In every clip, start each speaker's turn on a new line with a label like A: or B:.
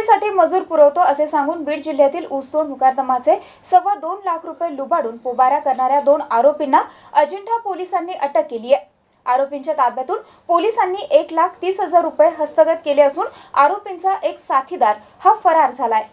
A: नोकरीसाठी मजूर पुरवतो असे सांगून बीड जिल्ह्यातील ऊसतोड मुकादमाचे सव्वा दोन लाख रुपये लुबाडून पोबारा करणाऱ्या दोन आरोपींना अजिंठा पोलिसांनी अटक केली आहे आरोपींच्या ताब्यातून पोलिसांनी एक लाख तीस हजार रुपये हस्तगत केले असून आरोपींचा एक साथीदार हा फरार झालाय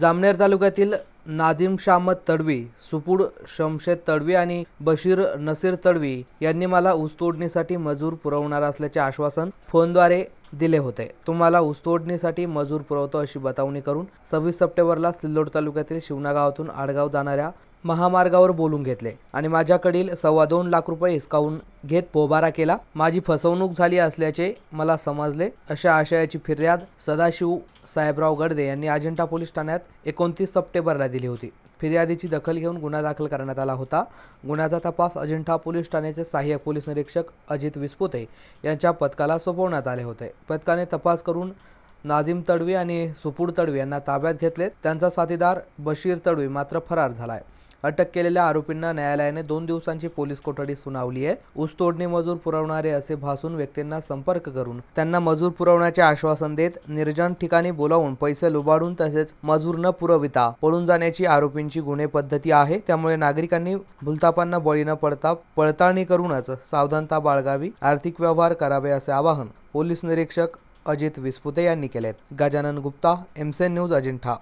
B: जामनेर तालुक्यातील नादिम शामद तडवी सुपूड शमशेद तडवी आणि बशीर नसीर तडवी यांनी मला ऊसतोडणीसाठी मजूर पुरवणार असल्याचे आश्वासन फोनद्वारे दिले होते तुम्हाला ऊसतोडणीसाठी मजूर पुरवतो अशी बतावणी करून सव्वीस सप्टेंबरला सिल्लोड तालुक्यातील शिवना गावातून आडगाव जाणाऱ्या महामार्गावर बोलून घेतले आणि माझ्याकडील सव्वा दोन लाख रुपये हिसकावून घेत पोबारा केला माझी फसवणूक झाली असल्याचे मला समजले अशा आशयाची फिर्याद सदाशिव साहेबराव गडदे यांनी अजिंठा पोलीस ठाण्यात एकोणतीस सप्टेंबरला दिली होती फिर्यादीची दखल घेऊन गुन्हा दाखल करण्यात आला होता गुन्ह्याचा तपास अजिंठा पोलीस ठाण्याचे सहाय्यक पोलीस निरीक्षक अजित विस्पुते यांच्या पथकाला सोपवण्यात आले होते पथकाने तपास करून नाझीम तडवी आणि सुपूर तडवी यांना ताब्यात घेतले त्यांचा साथीदार बशीर तडवी मात्र फरार झाला आहे अटक केलेल्या आरोपींना न्यायालयाने दोन दिवसांची पोलीस कोठडी सुनावली आहे ऊसतोडणी मजूर पुरवणारे असे भासून व्यक्तींना संपर्क करून त्यांना मजूर पुरवण्याचे आश्वासन देत निर्जन ठिकाणी बोलावून पैसे लुबाडून तसेच मजूर न पुरविता पळून जाण्याची आरोपींची गुन्हे पद्धती आहे त्यामुळे नागरिकांनी भुलतापांना बळी न पडता पडताळणी करूनच सावधानता बाळगावी आर्थिक व्यवहार करावे असे आवाहन पोलीस निरीक्षक अजित विस्पुते यांनी केले गजानन गुप्ता एमसेन न्यूज अजिंठा